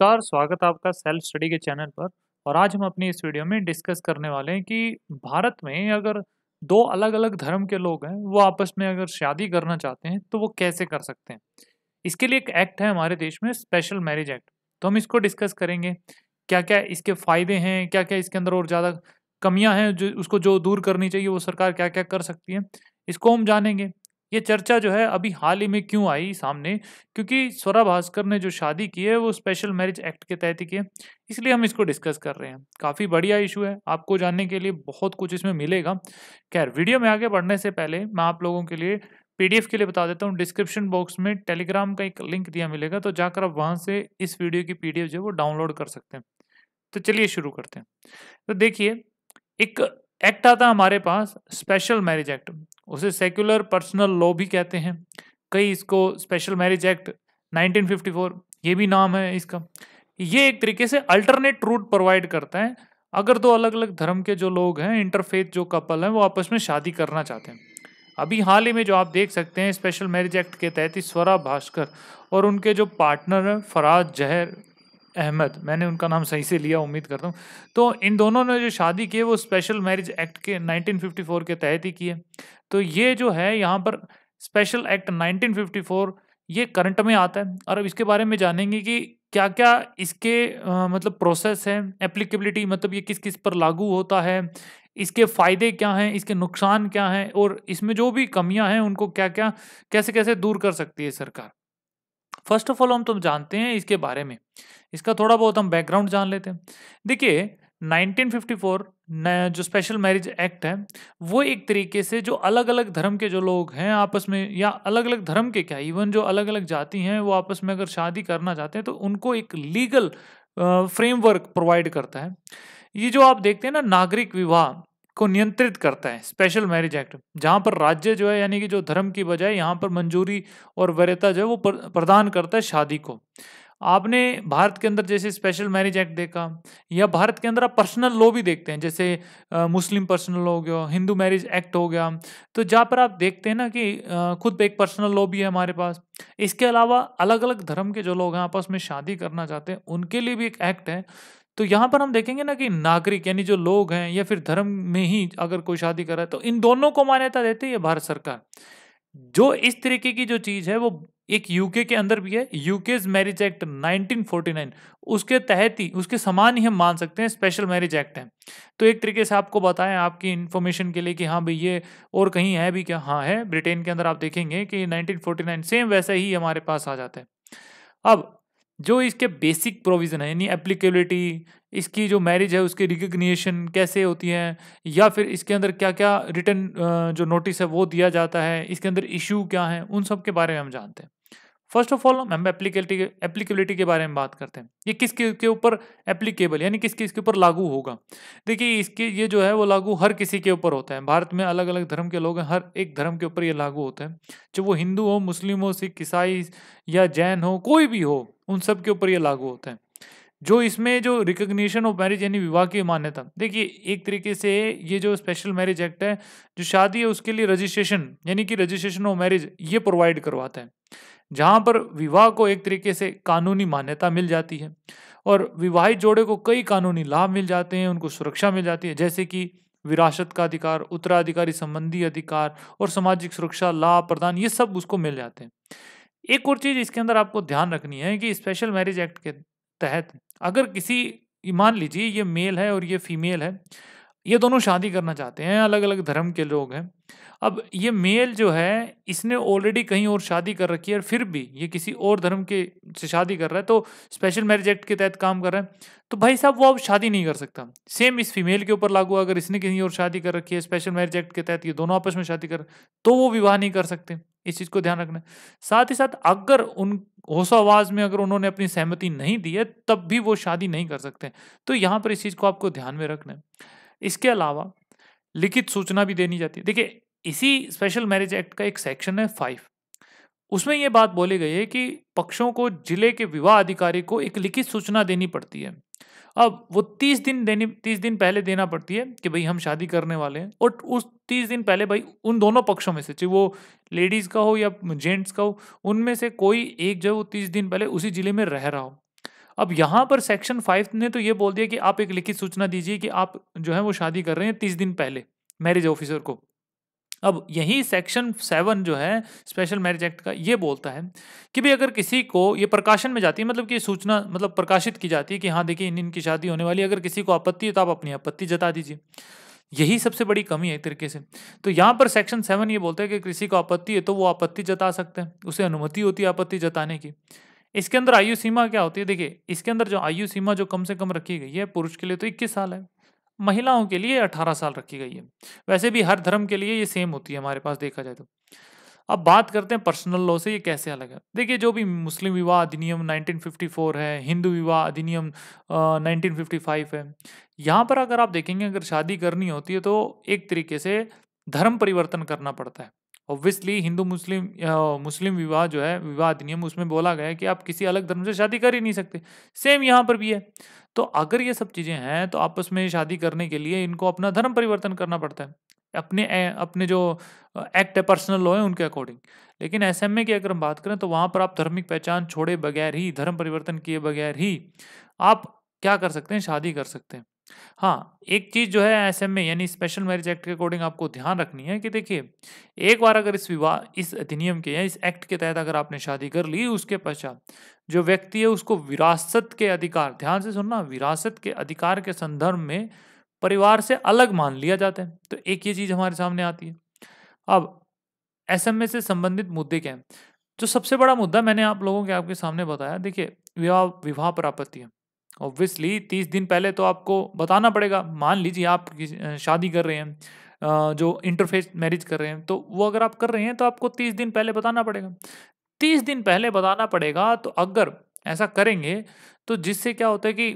नमस्कार स्वागत आपका सेल्फ स्टडी के चैनल पर और आज हम अपनी इस वीडियो में डिस्कस करने वाले हैं कि भारत में अगर दो अलग अलग धर्म के लोग हैं वो आपस में अगर शादी करना चाहते हैं तो वो कैसे कर सकते हैं इसके लिए एक एक्ट है हमारे देश में स्पेशल मैरिज एक्ट तो हम इसको डिस्कस करेंगे क्या क्या इसके फ़ायदे हैं क्या क्या इसके अंदर और ज़्यादा कमियाँ हैं जो उसको जो दूर करनी चाहिए वो सरकार क्या क्या कर सकती है इसको हम जानेंगे ये चर्चा जो है अभी हाल ही में क्यों आई सामने क्योंकि स्वरा भास्कर ने जो शादी की है वो स्पेशल मैरिज एक्ट के तहत ही की है इसलिए हम इसको डिस्कस कर रहे हैं काफ़ी बढ़िया इशू है आपको जानने के लिए बहुत कुछ इसमें मिलेगा खैर वीडियो में आगे बढ़ने से पहले मैं आप लोगों के लिए पीडीएफ के लिए बता देता हूँ डिस्क्रिप्शन बॉक्स में टेलीग्राम का एक लिंक दिया मिलेगा तो जाकर आप वहाँ से इस वीडियो की पी जो है वो डाउनलोड कर सकते हैं तो चलिए शुरू करते हैं तो देखिए एक एक्ट आता हमारे पास स्पेशल मैरिज एक्ट उसे सेक्युलर पर्सनल लॉ भी कहते हैं कई इसको स्पेशल मैरिज एक्ट 1954 ये भी नाम है इसका ये एक तरीके से अल्टरनेट रूट प्रोवाइड करता है अगर दो अलग अलग धर्म के जो लोग हैं इंटरफेथ जो कपल हैं वो आपस में शादी करना चाहते हैं अभी हाल ही में जो आप देख सकते हैं स्पेशल मैरिज एक्ट के तहत ही स्वरा भास्कर और उनके जो पार्टनर हैं फराज जहर अहमद मैंने उनका नाम सही से लिया उम्मीद करता हूँ तो इन दोनों ने जो शादी की है वो स्पेशल मैरिज एक्ट के 1954 के तहत ही की है तो ये जो है यहाँ पर स्पेशल एक्ट 1954 ये करंट में आता है और अब इसके बारे में जानेंगे कि क्या क्या इसके आ, मतलब प्रोसेस है एप्लीकेबिलिटी मतलब ये किस किस पर लागू होता है इसके फ़ायदे क्या हैं इसके नुकसान क्या हैं और इसमें जो भी कमियां हैं उनको क्या क्या कैसे कैसे दूर कर सकती है सरकार फर्स्ट ऑफ ऑल हम तुम तो जानते हैं इसके बारे में इसका थोड़ा बहुत हम बैकग्राउंड जान लेते हैं देखिए 1954 जो स्पेशल मैरिज एक्ट है वो एक तरीके से जो अलग अलग धर्म के जो लोग हैं आपस में या अलग अलग धर्म के क्या इवन जो अलग अलग जाति हैं वो आपस में अगर शादी करना चाहते हैं तो उनको एक लीगल फ्रेमवर्क प्रोवाइड करता है ये जो आप देखते हैं ना नागरिक विवाह को नियंत्रित करता है स्पेशल मैरिज एक्ट जहाँ पर राज्य जो है यानी कि जो धर्म की बजाय यहाँ पर मंजूरी और वरीयता जो है वो प्रदान करता है शादी को आपने भारत के अंदर जैसे स्पेशल मैरिज एक्ट देखा या भारत के अंदर आप पर्सनल लॉ भी देखते हैं जैसे आ, मुस्लिम पर्सनल लॉ हो गया हिंदू मैरिज एक्ट हो गया तो जहाँ पर आप देखते हैं ना कि आ, खुद एक पर्सनल लॉ भी है हमारे पास इसके अलावा अलग अलग धर्म के जो लोग हैं आपस में शादी करना चाहते हैं उनके लिए भी एक एक्ट है तो यहाँ पर हम देखेंगे ना कि नागरिक यानी जो लोग हैं या फिर धर्म में ही अगर कोई शादी कर रहा है तो इन दोनों को मान्यता देती है भारत सरकार जो इस तरीके की जो चीज़ है वो एक यूके के अंदर भी है यूके मैरिज एक्ट 1949 उसके तहत ही उसके समान ही हम मान सकते हैं स्पेशल मैरिज एक्ट है तो एक तरीके से आपको बताएं आपकी इन्फॉर्मेशन के लिए कि हाँ भाई ये और कहीं है भी क्या हाँ है ब्रिटेन के अंदर आप देखेंगे कि 1949 सेम वैसे ही हमारे पास आ जाता है अब जो इसके बेसिक प्रोविज़न है यानी एप्लीकेबिलिटी इसकी जो मैरिज है उसकी रिकग्निशन कैसे होती है या फिर इसके अंदर क्या क्या रिटर्न जो नोटिस है वो दिया जाता है इसके अंदर इशू क्या है उन सब के बारे में हम जानते हैं फर्स्ट ऑफ ऑल हम एप्लीकेबिलिटी एप्लीकेबिलिटी के बारे में बात करते हैं ये किस के ऊपर एप्लीकेबल यानी किस किस के ऊपर लागू होगा देखिए इसके ये जो है वो लागू हर किसी के ऊपर होता है भारत में अलग अलग धर्म के लोग हैं हर एक धर्म के ऊपर ये लागू होता है चाहे वो हिंदू हो मुस्लिम हो सिख ईसाई या जैन हो कोई भी हो उन सब के ऊपर ये लागू होता है जो इसमें जो रिकोगशन ऑफ मैरिज यानी विवाह की मान्यता देखिए एक तरीके से ये जो स्पेशल मैरिज एक्ट है जो शादी है उसके लिए रजिस्ट्रेशन यानी कि रजिस्ट्रेशन ऑफ मैरिज ये प्रोवाइड करवाता है जहाँ पर विवाह को एक तरीके से कानूनी मान्यता मिल जाती है और विवाहित जोड़े को कई कानूनी लाभ मिल जाते हैं उनको सुरक्षा मिल जाती है जैसे कि विरासत का अधिकार उत्तराधिकारी संबंधी अधिकार और सामाजिक सुरक्षा लाभ प्रदान ये सब उसको मिल जाते हैं एक और चीज़ इसके अंदर आपको ध्यान रखनी है कि स्पेशल मैरिज एक्ट के तहत अगर किसी मान लीजिए ये मेल है और ये फीमेल है ये दोनों शादी करना चाहते हैं अलग अलग धर्म के लोग हैं अब ये मेल जो है इसने ऑलरेडी कहीं और शादी कर रखी है और फिर भी ये किसी और धर्म के से शादी कर रहा है तो स्पेशल मैरिज एक्ट के तहत काम कर रहा है तो भाई साहब वो अब शादी नहीं कर सकता सेम इस फीमेल के ऊपर लागू अगर इसने कहीं और शादी कर रखी है स्पेशल मैरिज एक्ट के तहत ये दोनों आपस में शादी कर तो वो विवाह नहीं कर सकते इस चीज़ को ध्यान रखना साथ ही साथ अगर उन होशो आवाज में अगर उन्होंने अपनी सहमति नहीं दी है तब भी वो शादी नहीं कर सकते तो यहाँ पर इस चीज़ को आपको ध्यान में रखना है इसके अलावा लिखित सूचना भी देनी जाती है देखिए इसी स्पेशल मैरिज एक्ट का एक सेक्शन है फाइव उसमें यह बात बोली गई है कि पक्षों को जिले के विवाह अधिकारी को एक लिखित सूचना देनी पड़ती है अब वो तीस दिन देनी तीस दिन पहले देना पड़ती है कि भाई हम शादी करने वाले हैं और उस तीस दिन पहले भाई उन दोनों पक्षों में से चाहे वो लेडीज़ का हो या जेंट्स का हो उनमें से कोई एक जो है वो तीस दिन पहले उसी जिले में रह रहा हो अब यहाँ पर सेक्शन फाइव ने तो ये बोल दिया कि आप एक लिखित सूचना दीजिए कि आप जो है वो शादी कर रहे हैं तीस दिन पहले मैरिज ऑफिसर को अब यही सेक्शन सेवन जो है स्पेशल मैरिज एक्ट का ये बोलता है कि भी अगर किसी को ये प्रकाशन में जाती है मतलब कि सूचना मतलब प्रकाशित की जाती है कि हाँ देखिए इन इनकी शादी होने वाली है अगर किसी को आपत्ति है तो आप अपनी आपत्ति जता दीजिए यही सबसे बड़ी कमी है एक तरीके से तो यहाँ पर सेक्शन सेवन ये बोलता है कि किसी को आपत्ति है तो वो आपत्ति जता सकते हैं उसे अनुमति होती है आपत्ति जताने की इसके अंदर आयु सीमा क्या होती है देखिए इसके अंदर जो आयु सीमा जो कम से कम रखी गई है पुरुष के लिए तो 21 साल है महिलाओं के लिए 18 साल रखी गई है वैसे भी हर धर्म के लिए ये सेम होती है हमारे पास देखा जाए तो अब बात करते हैं पर्सनल लॉ से ये कैसे अलग है देखिए जो भी मुस्लिम विवाह अधिनियम 1954 है हिंदू विवाह अधिनियम आ, 1955 है यहाँ पर अगर आप देखेंगे अगर शादी करनी होती है तो एक तरीके से धर्म परिवर्तन करना पड़ता है ऑब्वियसली हिंदू मुस्लिम मुस्लिम विवाह जो है विवाह अधिनियम उसमें बोला गया है कि आप किसी अलग धर्म से शादी कर ही नहीं सकते सेम यहाँ पर भी है तो अगर ये सब चीज़ें हैं तो आपस में शादी करने के लिए इनको अपना धर्म परिवर्तन करना पड़ता है अपने अपने जो एक्ट है पर्सनल लॉ है उनके अकॉर्डिंग लेकिन एस एम ए की अगर हम बात करें तो वहाँ पर आप धार्मिक पहचान छोड़े बगैर ही धर्म परिवर्तन किए बगैर ही आप क्या कर सकते हैं शादी कर सकते हैं हाँ, एक चीज़ जो है एसएमए यानी स्पेशल मैरिज एक्ट के अकॉर्डिंग आपको ध्यान रखनी है कि देखिए, एक बार अगर इस विवाह इस अधिनियम के या इस एक्ट के तहत अगर आपने शादी कर ली, उसके पश्चात जो व्यक्ति है उसको विरासत के अधिकार ध्यान से सुनना, विरासत के अधिकार के संदर्भ में परिवार से अलग मान लिया जाता है। तो एक ये चीज़ हमारे सामने आती है। अब ए से संबंधित मुद्दे क्या हैं? जो सबसे बड़ा मुद्दा मैंने आप लोगों के आपके सामने बताया, देखिए विवाह विवाह पर है ऑब्वियसली तीस दिन पहले तो आपको बताना पड़ेगा मान लीजिए आप शादी कर रहे हैं जो इंटरफेस मैरिज कर रहे हैं तो वो अगर आप कर रहे हैं तो आपको तीस दिन पहले बताना पड़ेगा तीस दिन पहले बताना पड़ेगा तो अगर ऐसा करेंगे तो जिससे क्या होता है कि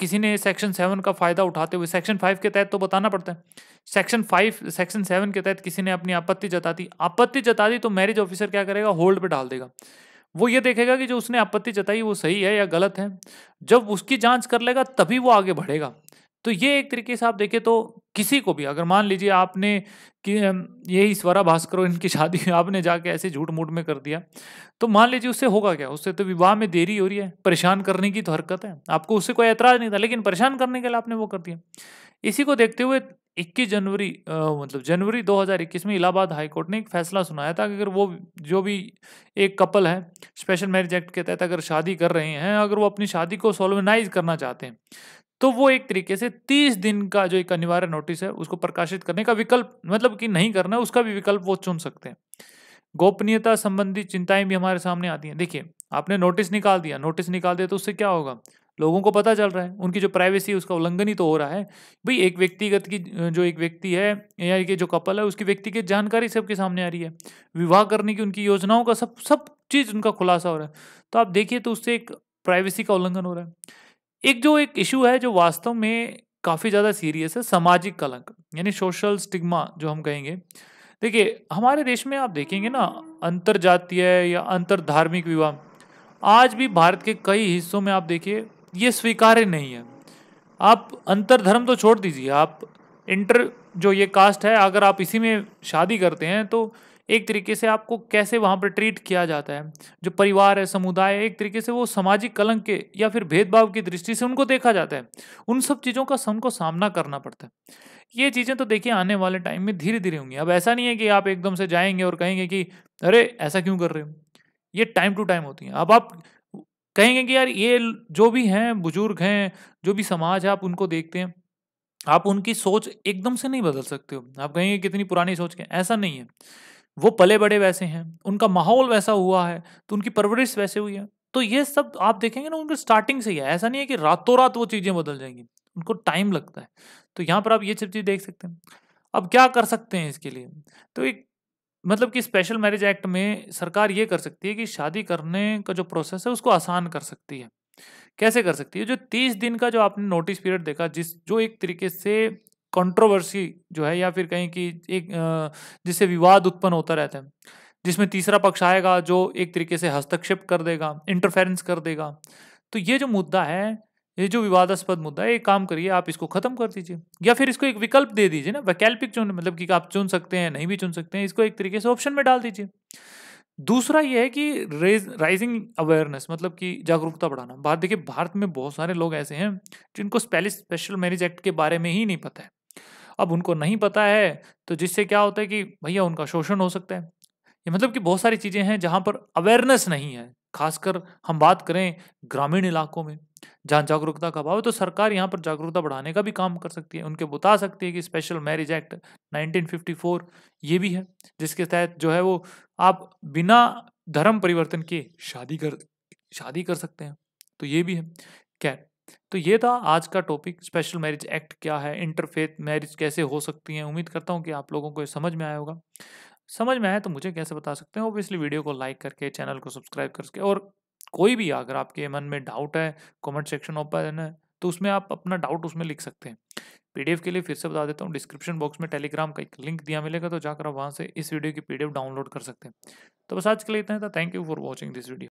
किसी ने सेक्शन सेवन का फ़ायदा उठाते हुए सेक्शन फाइव के तहत तो बताना पड़ता है सेक्शन फाइव सेक्शन सेवन के तहत किसी ने अपनी आपत्ति जता दी आपत्ति जता दी तो मैरिज ऑफिसर क्या करेगा होल्ड पर डाल देगा वो ये देखेगा कि जो उसने आपत्ति जताई वो सही है या गलत है जब उसकी जांच कर लेगा तभी वो आगे बढ़ेगा तो ये एक तरीके से आप देखें तो किसी को भी अगर मान लीजिए आपने कि यही स्वरा भास्कर इनकी शादी आपने जाके ऐसे झूठ मूठ में कर दिया तो मान लीजिए उससे होगा क्या उससे तो विवाह में देरी हो रही है परेशान करने की तो हरकत है आपको उससे कोई ऐतराज़ नहीं था लेकिन परेशान करने के लिए आपने वो कर दिया इसी को देखते हुए 21 जनवरी मतलब जनवरी 2021 में इलाहाबाद हाईकोर्ट ने एक फैसला सुनाया था कि अगर वो जो भी एक कपल है स्पेशल मैरिज एक्ट के तहत अगर शादी कर रहे हैं अगर वो अपनी शादी को सोलवनाइज करना चाहते हैं तो वो एक तरीके से तीस दिन का जो एक अनिवार्य नोटिस है उसको प्रकाशित करने का विकल्प मतलब कि नहीं करना उसका भी विकल्प वो चुन सकते हैं गोपनीयता संबंधी चिंताएं भी हमारे सामने आती हैं देखिए आपने नोटिस निकाल दिया नोटिस निकाल दिया तो उससे क्या होगा लोगों को पता चल रहा है उनकी जो प्राइवेसी उसका उल्लंघन ही तो हो रहा है भाई एक व्यक्तिगत की जो एक व्यक्ति है या कि जो कपल है उसकी व्यक्तिगत जानकारी सबके सामने आ रही है विवाह करने की उनकी योजनाओं का सब सब चीज़ उनका खुलासा हो रहा है तो आप देखिए तो उससे एक प्राइवेसी का उल्लंघन हो रहा है एक जो एक इशू है जो वास्तव में काफ़ी ज़्यादा सीरियस है सामाजिक कलंक यानी सोशल स्टिग्मा जो हम कहेंगे देखिए हमारे देश में आप देखेंगे ना अंतर जातीय या अंतर धार्मिक विवाह आज भी भारत के कई हिस्सों में आप देखिए ये स्वीकार्य नहीं है आप अंतर धर्म तो छोड़ दीजिए आप इंटर जो ये कास्ट है अगर आप इसी में शादी करते हैं तो एक तरीके से आपको कैसे वहाँ पर ट्रीट किया जाता है जो परिवार है समुदाय है एक तरीके से वो सामाजिक कलंक के या फिर भेदभाव की दृष्टि से उनको देखा जाता है उन सब चीज़ों का उनको सामना करना पड़ता है ये चीज़ें तो देखिए आने वाले टाइम में धीरे धीरे होंगी अब ऐसा नहीं है कि आप एकदम से जाएंगे और कहेंगे कि अरे ऐसा क्यों कर रहे हो ये टाइम टू टाइम होती हैं अब आप कहेंगे कि यार ये जो भी हैं बुजुर्ग हैं जो भी समाज है आप उनको देखते हैं आप उनकी सोच एकदम से नहीं बदल सकते हो आप कहेंगे कितनी पुरानी सोच के ऐसा नहीं है वो पले बड़े वैसे हैं उनका माहौल वैसा हुआ है तो उनकी परवरिश वैसे हुई है तो ये सब आप देखेंगे ना उनके स्टार्टिंग से ही है ऐसा नहीं है कि रातों रात वो चीज़ें बदल जाएंगी उनको टाइम लगता है तो यहाँ पर आप ये सब चीज़ देख सकते हैं अब क्या कर सकते हैं इसके लिए तो एक मतलब कि स्पेशल मैरिज एक्ट में सरकार ये कर सकती है कि शादी करने का जो प्रोसेस है उसको आसान कर सकती है कैसे कर सकती है जो तीस दिन का जो आपने नोटिस पीरियड देखा जिस जो एक तरीके से कंट्रोवर्सी जो है या फिर कहीं कि एक जिससे विवाद उत्पन्न होता रहता है जिसमें तीसरा पक्ष आएगा जो एक तरीके से हस्तक्षेप कर देगा इंटरफेरेंस कर देगा तो ये जो मुद्दा है ये जो विवादास्पद मुद्दा है एक काम करिए आप इसको खत्म कर दीजिए या फिर इसको एक विकल्प दे दीजिए ना वैकल्पिक चुन मतलब कि आप चुन सकते हैं नहीं भी चुन सकते हैं इसको एक तरीके से ऑप्शन में डाल दीजिए दूसरा यह है कि रेज राइजिंग अवेयरनेस मतलब कि जागरूकता बढ़ाना बात देखिए भारत में बहुत सारे लोग ऐसे हैं जिनको स्पेलिस स्पेशल मैरिज एक्ट के बारे में ही नहीं पता है अब उनको नहीं पता है तो जिससे क्या होता है कि भैया उनका शोषण हो सकता है ये मतलब कि बहुत सारी चीज़ें हैं जहाँ पर अवेयरनेस नहीं है खासकर हम बात करें ग्रामीण इलाकों में जहाँ जागरूकता का अभाव है तो सरकार यहाँ पर जागरूकता बढ़ाने का भी काम कर सकती है उनके बता सकती है कि स्पेशल मैरिज एक्ट 1954 ये भी है जिसके तहत जो है वो आप बिना धर्म परिवर्तन के शादी कर शादी कर सकते हैं तो ये भी है क्या तो ये था आज का टॉपिक स्पेशल मैरिज एक्ट क्या है इंटरफेथ मैरिज कैसे हो सकती हैं उम्मीद करता हूँ कि आप लोगों को समझ में आया होगा समझ में आए तो मुझे कैसे बता सकते हैं ओबियसली वीडियो को लाइक करके चैनल को सब्सक्राइब करके और कोई भी अगर आपके मन में डाउट है कमेंट सेक्शन ओपन है तो उसमें आप अपना डाउट उसमें लिख सकते हैं पीडीएफ के लिए फिर से बता देता हूँ डिस्क्रिप्शन बॉक्स में टेलीग्राम का एक लिंक दिया मिलेगा तो जाकर आप वहाँ से इस वीडियो की पी डाउनलोड कर सकते हैं तो बस आज के लिए इतना था thank you for watching this video